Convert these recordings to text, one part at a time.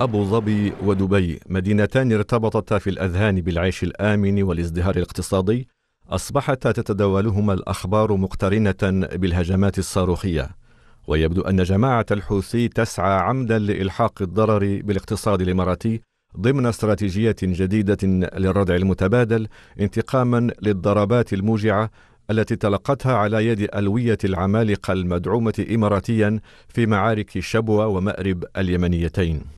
أبو ظبي ودبي مدينتان ارتبطتا في الأذهان بالعيش الآمن والازدهار الاقتصادي أصبحتا تتداولهما الأخبار مقترنة بالهجمات الصاروخية ويبدو أن جماعة الحوثي تسعى عمدا لإلحاق الضرر بالاقتصاد الإماراتي ضمن استراتيجية جديدة للردع المتبادل انتقاما للضربات الموجعة التي تلقتها على يد ألوية العمالقة المدعومة إماراتيا في معارك شبوة ومأرب اليمنيتين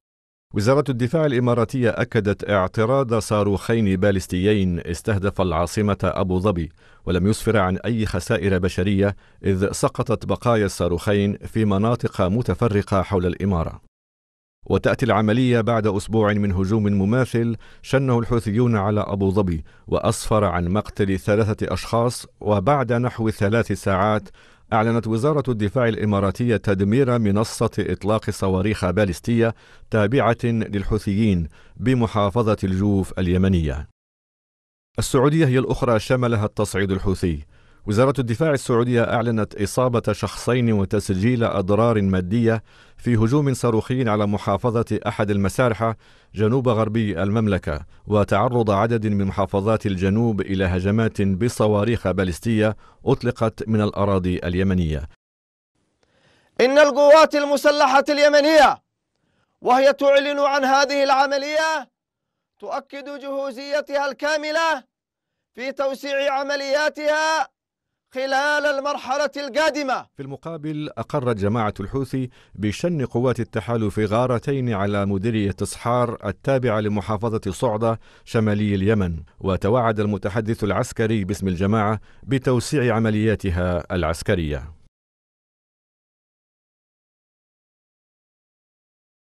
وزارة الدفاع الإماراتية أكدت اعتراض صاروخين باليستيين استهدف العاصمة أبو ظبي ولم يسفر عن أي خسائر بشرية إذ سقطت بقايا الصاروخين في مناطق متفرقة حول الإمارة وتأتي العملية بعد أسبوع من هجوم مماثل شنه الحوثيون على أبو ظبي وأسفر عن مقتل ثلاثة أشخاص وبعد نحو ثلاث ساعات أعلنت وزارة الدفاع الإماراتية تدمير منصة إطلاق صواريخ باليستية تابعة للحوثيين بمحافظة الجوف اليمنية. السعودية هي الأخرى شملها التصعيد الحوثي. وزارة الدفاع السعودية أعلنت إصابة شخصين وتسجيل أضرار مادية في هجوم صاروخي على محافظة أحد المسارحة جنوب غربي المملكة وتعرض عدد من محافظات الجنوب إلى هجمات بصواريخ باليستية أطلقت من الأراضي اليمنية إن القوات المسلحة اليمنية وهي تعلن عن هذه العملية تؤكد جهوزيتها الكاملة في توسيع عملياتها خلال المرحلة القادمة في المقابل أقرت جماعة الحوثي بشن قوات التحالف غارتين على مديرية إصحار التابعة لمحافظة صعدة شمالي اليمن وتوعد المتحدث العسكري باسم الجماعة بتوسيع عملياتها العسكرية